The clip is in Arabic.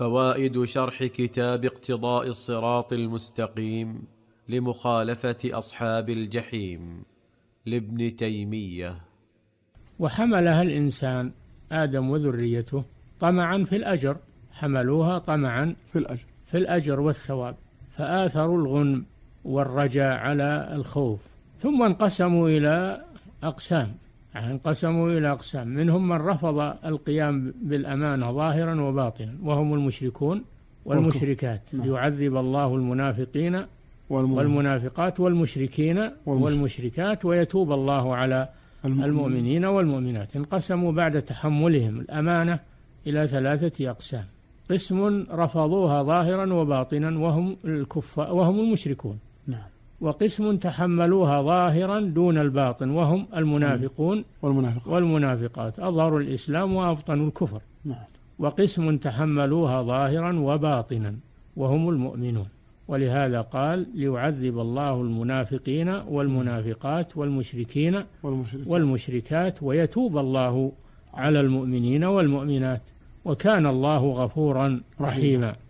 فوائد شرح كتاب اقتضاء الصراط المستقيم لمخالفه اصحاب الجحيم لابن تيميه وحملها الانسان ادم وذريته طمعا في الاجر حملوها طمعا في الاجر في الاجر والثواب فاثروا الغنم والرجاء على الخوف ثم انقسموا الى اقسام انقسموا إلى أقسام منهم من رفض القيام بالأمانة ظاهرا وباطنا وهم المشركون والمشركات نعم. ليعذب الله المنافقين والمنافقات والمشركين والمشركات ويتوب الله على المؤمنين والمؤمنات انقسموا بعد تحملهم الأمانة إلى ثلاثة أقسام قسم رفضوها ظاهرا وباطنا وهم الكفار وهم المشركون نعم وقسم تحملوها ظاهرا دون الباطن وهم المنافقون نعم. والمنافقات والمنافقات أظهروا الإسلام وأبطنوا الكفر نعم. وقسم تحملوها ظاهرا وباطنا وهم المؤمنون ولهذا قال ليعذب الله المنافقين والمنافقات والمشركين والمشركات, والمشركات ويتوب الله على المؤمنين والمؤمنات وكان الله غفورا رحيما